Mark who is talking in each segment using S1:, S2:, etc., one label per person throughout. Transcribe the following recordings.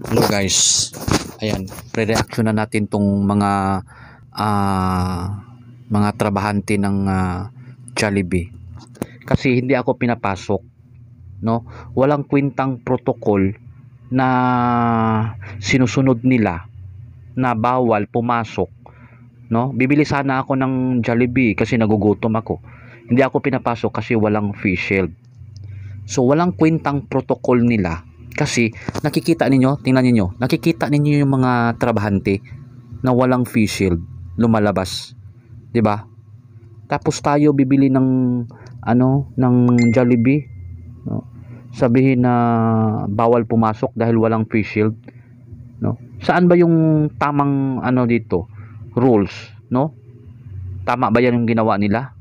S1: Hello guys. Ayan, pre-reaction na natin tong mga uh, mga trabahante ng uh, Jollibee. Kasi hindi ako pinapasok, no? Walang kwintang protocol na sinusunod nila na bawal pumasok, no? Bibili sana ako ng Jollibee kasi nagugutom ako. Hindi ako pinapasok kasi walang face shield. So walang kwintang protocol nila kasi nakikita ninyo, tingnan niyo, nakikita ninyo yung mga trabahante na walang face shield lumalabas. 'Di ba? Tapos tayo bibili ng ano ng Jollibee. No? Sabihin na bawal pumasok dahil walang face shield. No? Saan ba yung tamang ano dito? Rules, no? Tama ba 'yan yung ginawa nila?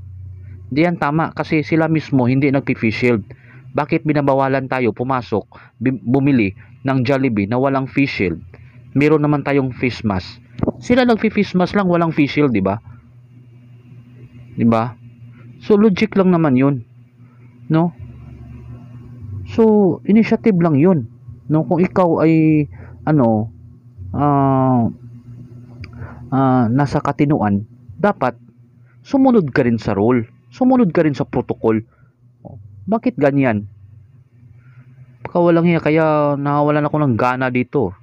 S1: Hindi yan tama kasi sila mismo hindi nagpi-face shield bakit binabawalan tayo pumasok, bumili ng Jollibee na walang face shield? Meron naman tayong face mask. Sila nagfi-face mask lang walang face shield, di ba? Di ba? So logic lang naman 'yun. No? So initiative lang 'yun. No, kung ikaw ay ano uh, uh, nasa katinuan, dapat sumunod ka rin sa rule. Sumunod ka rin sa protocol. Bakit ganyan? Pagka walang hiya, kaya nawalan ako ng gana dito.